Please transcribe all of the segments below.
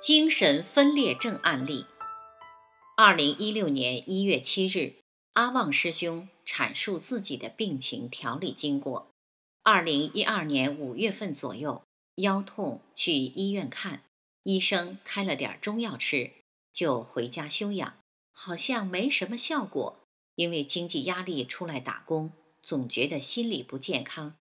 精神分裂症案例。二零一六年一月七日，阿旺师兄阐述自己的病情调理经过。二零一二年五月份左右，腰痛去医院看，医生开了点中药吃，就回家休养，好像没什么效果。因为经济压力出来打工，总觉得心理不健康。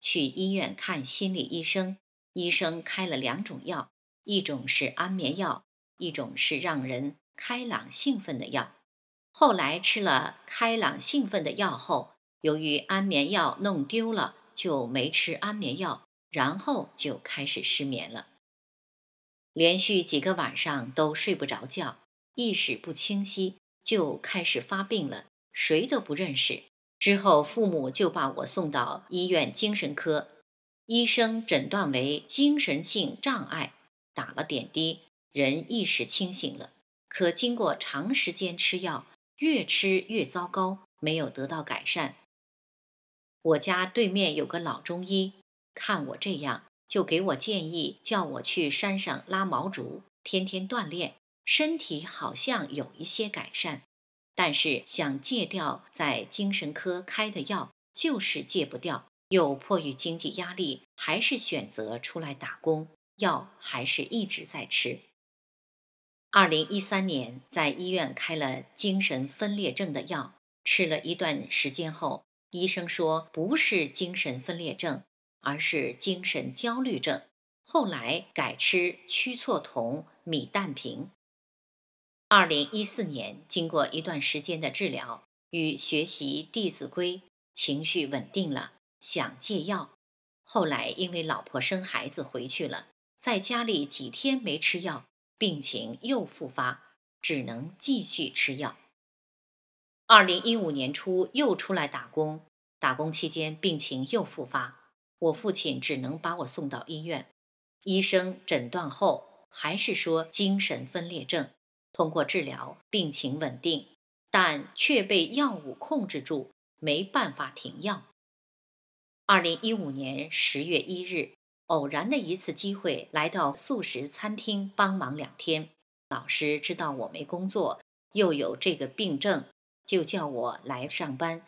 去医院看心理医生，医生开了两种药。一种是安眠药，一种是让人开朗兴奋的药。后来吃了开朗兴奋的药后，由于安眠药弄丢了，就没吃安眠药，然后就开始失眠了。连续几个晚上都睡不着觉，意识不清晰，就开始发病了，谁都不认识。之后，父母就把我送到医院精神科，医生诊断为精神性障碍。打了点滴，人意识清醒了。可经过长时间吃药，越吃越糟糕，没有得到改善。我家对面有个老中医，看我这样，就给我建议，叫我去山上拉毛竹，天天锻炼身体，好像有一些改善。但是想戒掉在精神科开的药，就是戒不掉。又迫于经济压力，还是选择出来打工。药还是一直在吃。二零一三年在医院开了精神分裂症的药，吃了一段时间后，医生说不是精神分裂症，而是精神焦虑症。后来改吃曲唑酮、米氮平。二零一四年经过一段时间的治疗与学习《弟子规》，情绪稳定了，想戒药。后来因为老婆生孩子回去了。在家里几天没吃药，病情又复发，只能继续吃药。二零一五年初又出来打工，打工期间病情又复发，我父亲只能把我送到医院。医生诊断后还是说精神分裂症，通过治疗病情稳定，但却被药物控制住，没办法停药。二零一五年十月一日。偶然的一次机会，来到素食餐厅帮忙两天。老师知道我没工作，又有这个病症，就叫我来上班，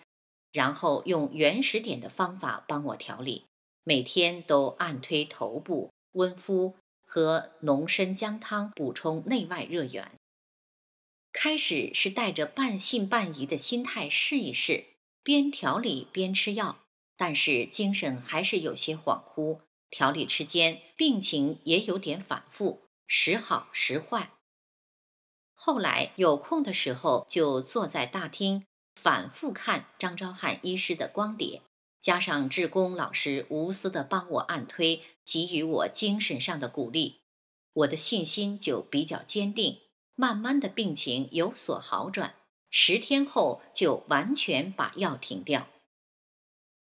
然后用原始点的方法帮我调理，每天都按推头部、温敷和浓参姜汤补充内外热源。开始是带着半信半疑的心态试一试，边调理边吃药，但是精神还是有些恍惚。调理期间，病情也有点反复，时好时坏。后来有空的时候，就坐在大厅反复看张昭汉医师的光碟，加上志工老师无私的帮我按推，给予我精神上的鼓励，我的信心就比较坚定。慢慢的，病情有所好转。十天后就完全把药停掉，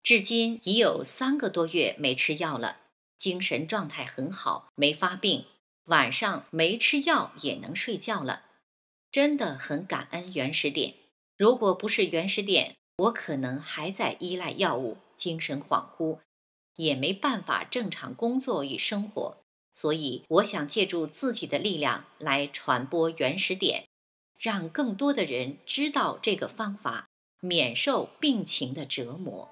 至今已有三个多月没吃药了。精神状态很好，没发病，晚上没吃药也能睡觉了，真的很感恩原始点。如果不是原始点，我可能还在依赖药物，精神恍惚，也没办法正常工作与生活。所以，我想借助自己的力量来传播原始点，让更多的人知道这个方法，免受病情的折磨。